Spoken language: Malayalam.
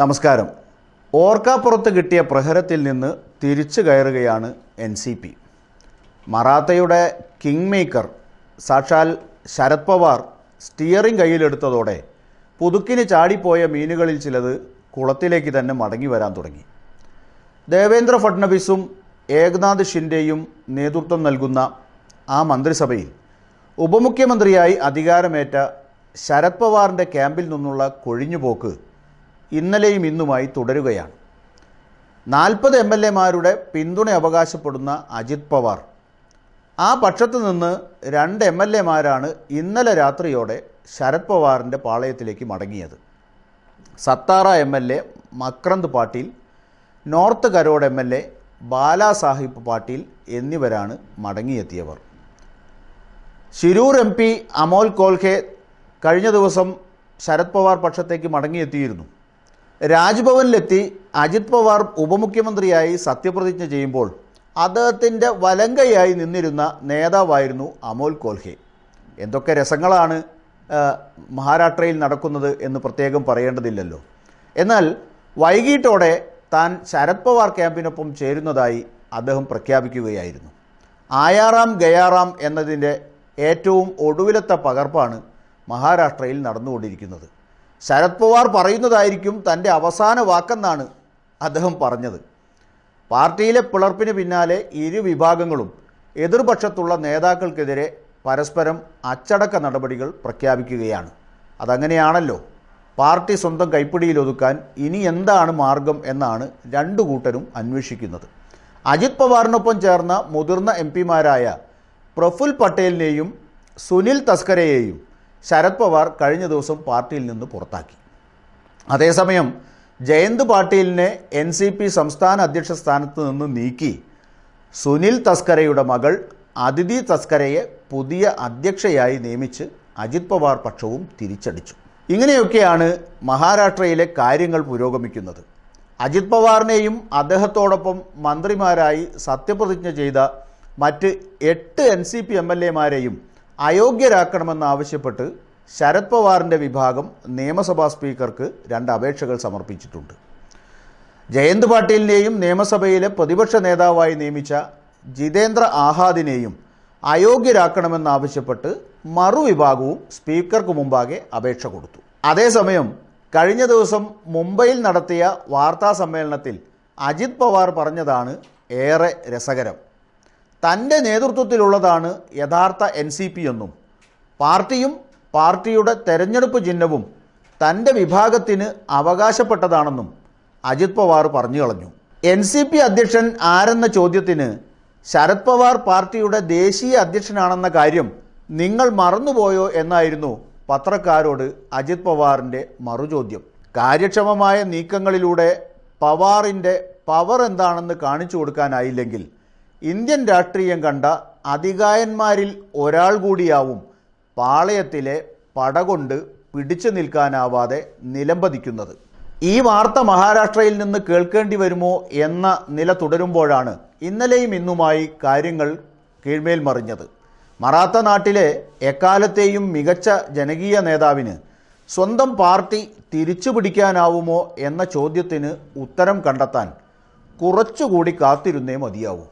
നമസ്കാരം ഓർക്കാപ്പുറത്ത് കിട്ടിയ പ്രഹരത്തിൽ നിന്ന് തിരിച്ചു കയറുകയാണ് എൻ സി പി മറാത്തയുടെ കിങ് മേക്കർ സാക്ഷാൽ ശരത് പവാർ സ്റ്റിയറിംഗ് കയ്യിലെടുത്തതോടെ പുതുക്കിന് ചാടിപ്പോയ മീനുകളിൽ ചിലത് കുളത്തിലേക്ക് തന്നെ മടങ്ങി വരാൻ തുടങ്ങി ദേവേന്ദ്ര ഫഡ്നവിസും ഏകനാഥ് ഷിൻഡെയും നേതൃത്വം നൽകുന്ന ആ മന്ത്രിസഭയിൽ ഉപമുഖ്യമന്ത്രിയായി അധികാരമേറ്റ ശരത് പവാറിൻ്റെ ക്യാമ്പിൽ നിന്നുള്ള കൊഴിഞ്ഞുപോക്ക് ഇന്നലെയും ഇന്നുമായി തുടരുകയാണ് നാൽപ്പത് എം എൽ എമാരുടെ പിന്തുണ അവകാശപ്പെടുന്ന അജിത് പവാർ ആ പക്ഷത്തു നിന്ന് രണ്ട് എം എൽ എമാരാണ് ഇന്നലെ രാത്രിയോടെ ശരത് പവാറിൻ്റെ പാളയത്തിലേക്ക് മടങ്ങിയത് Satara M L A Makrand Patil north Karad M L A Balasaheb Patil എന്നിവരാണ് മടങ്ങിയെത്തിയവർ ശിരൂർ എം പി അമോൽ കോൽഖെ കഴിഞ്ഞ ദിവസം ശരത് പവാർ പക്ഷത്തേക്ക് മടങ്ങിയെത്തിയിരുന്നു രാജ്ഭവനിലെത്തി അജിത് പവാർ ഉപമുഖ്യമന്ത്രിയായി സത്യപ്രതിജ്ഞ ചെയ്യുമ്പോൾ അദ്ദേഹത്തിൻ്റെ വലങ്കയായി നിന്നിരുന്ന നേതാവായിരുന്നു അമോൽ കോൽഹെ എന്തൊക്കെ രസങ്ങളാണ് മഹാരാഷ്ട്രയിൽ നടക്കുന്നത് എന്ന് പ്രത്യേകം പറയേണ്ടതില്ലല്ലോ എന്നാൽ വൈകിട്ടോടെ താൻ ശരത് പവാർ ക്യാമ്പിനൊപ്പം ചേരുന്നതായി അദ്ദേഹം പ്രഖ്യാപിക്കുകയായിരുന്നു ആയാറാം ഗയാറാം എന്നതിൻ്റെ ഏറ്റവും ഒടുവിലത്തെ പകർപ്പാണ് മഹാരാഷ്ട്രയിൽ നടന്നുകൊണ്ടിരിക്കുന്നത് ശരത് പവാർ പറയുന്നതായിരിക്കും തൻ്റെ അവസാന വാക്കെന്നാണ് അദ്ദേഹം പറഞ്ഞത് പാർട്ടിയിലെ പിളർപ്പിന് പിന്നാലെ ഇരു വിഭാഗങ്ങളും എതിർപക്ഷത്തുള്ള നേതാക്കൾക്കെതിരെ പരസ്പരം അച്ചടക്ക നടപടികൾ പ്രഖ്യാപിക്കുകയാണ് അതങ്ങനെയാണല്ലോ പാർട്ടി സ്വന്തം കൈപ്പിടിയിലൊതുക്കാൻ ഇനി എന്താണ് മാർഗം എന്നാണ് രണ്ടു കൂട്ടരും അന്വേഷിക്കുന്നത് അജിത് പവാറിനൊപ്പം ചേർന്ന മുതിർന്ന എം പിമാരായ പ്രഫുൽ പട്ടേലിനെയും സുനിൽ തസ്കരയെയും ശരത് പവാർ കഴിഞ്ഞ ദിവസം പാർട്ടിയിൽ നിന്ന് പുറത്താക്കി അതേസമയം ജയന്ത് പാട്ടീലിനെ എൻ സി പി സംസ്ഥാന അധ്യക്ഷ സ്ഥാനത്ത് നിന്ന് നീക്കി സുനിൽ തസ്കരയുടെ മകൾ അതിഥി തസ്കരയെ പുതിയ അധ്യക്ഷയായി നിയമിച്ച് അജിത് പവാർ പക്ഷവും തിരിച്ചടിച്ചു ഇങ്ങനെയൊക്കെയാണ് മഹാരാഷ്ട്രയിലെ കാര്യങ്ങൾ പുരോഗമിക്കുന്നത് അജിത് പവാറിനെയും അദ്ദേഹത്തോടൊപ്പം മന്ത്രിമാരായി സത്യപ്രതിജ്ഞ ചെയ്ത മറ്റ് എട്ട് N C P M L എമാരെയും അയോഗ്യരാക്കണമെന്നാവശ്യപ്പെട്ട് ശരത് പവാറിൻ്റെ വിഭാഗം നിയമസഭാ സ്പീക്കർക്ക് രണ്ട് അപേക്ഷകൾ സമർപ്പിച്ചിട്ടുണ്ട് ജയന്ത് പാട്ടീലിനെയും നിയമസഭയിലെ പ്രതിപക്ഷ നേതാവായി നിയമിച്ച ജിതേന്ദ്ര ആഹാദിനെയും അയോഗ്യരാക്കണമെന്നാവശ്യപ്പെട്ട് മറുവിഭാഗവും സ്പീക്കർക്ക് മുമ്പാകെ അപേക്ഷ കൊടുത്തു അതേസമയം കഴിഞ്ഞ ദിവസം മുംബൈയിൽ നടത്തിയ വാർത്താ സമ്മേളനത്തിൽ അജിത് പവാർ പറഞ്ഞതാണ് ഏറെ രസകരം തൻ്റെ നേതൃത്വത്തിലുള്ളതാണ് യഥാർത്ഥ എൻ സി പി എന്നും പാർട്ടിയും പാർട്ടിയുടെ തെരഞ്ഞെടുപ്പ് ചിഹ്നവും തൻ്റെ വിഭാഗത്തിന് അവകാശപ്പെട്ടതാണെന്നും അജിത് പവാർ പറഞ്ഞു കളഞ്ഞു എൻ സി പി അധ്യക്ഷൻ ആരെന്ന ചോദ്യത്തിന് ശരത് പവാർ പാർട്ടിയുടെ ദേശീയ അധ്യക്ഷനാണെന്ന കാര്യം നിങ്ങൾ മറന്നുപോയോ എന്നായിരുന്നു പത്രക്കാരോട് അജിത് പവാറിൻ്റെ മറുചോദ്യം കാര്യക്ഷമമായ നീക്കങ്ങളിലൂടെ പവാറിൻ്റെ പവർ എന്താണെന്ന് കാണിച്ചു കൊടുക്കാനായില്ലെങ്കിൽ ഇന്ത്യൻ രാഷ്ട്രീയം കണ്ട അധികായന്മാരിൽ ഒരാൾ കൂടിയാവും പാളയത്തിലെ പടകൊണ്ട് പിടിച്ചു നിൽക്കാനാവാതെ നിലംപതിക്കുന്നത് ഈ വാർത്ത മഹാരാഷ്ട്രയിൽ നിന്ന് കേൾക്കേണ്ടി വരുമോ എന്ന നില തുടരുമ്പോഴാണ് ഇന്നലെയും ഇന്നുമായി കാര്യങ്ങൾ കീഴ്മേൽ മറിഞ്ഞത് മറാത്ത നാട്ടിലെ എക്കാലത്തെയും മികച്ച ജനകീയ നേതാവിന് സ്വന്തം പാർട്ടി തിരിച്ചുപിടിക്കാനാവുമോ എന്ന ചോദ്യത്തിന് ഉത്തരം കണ്ടെത്താൻ കുറച്ചുകൂടി കാത്തിരുന്നേ മതിയാവൂ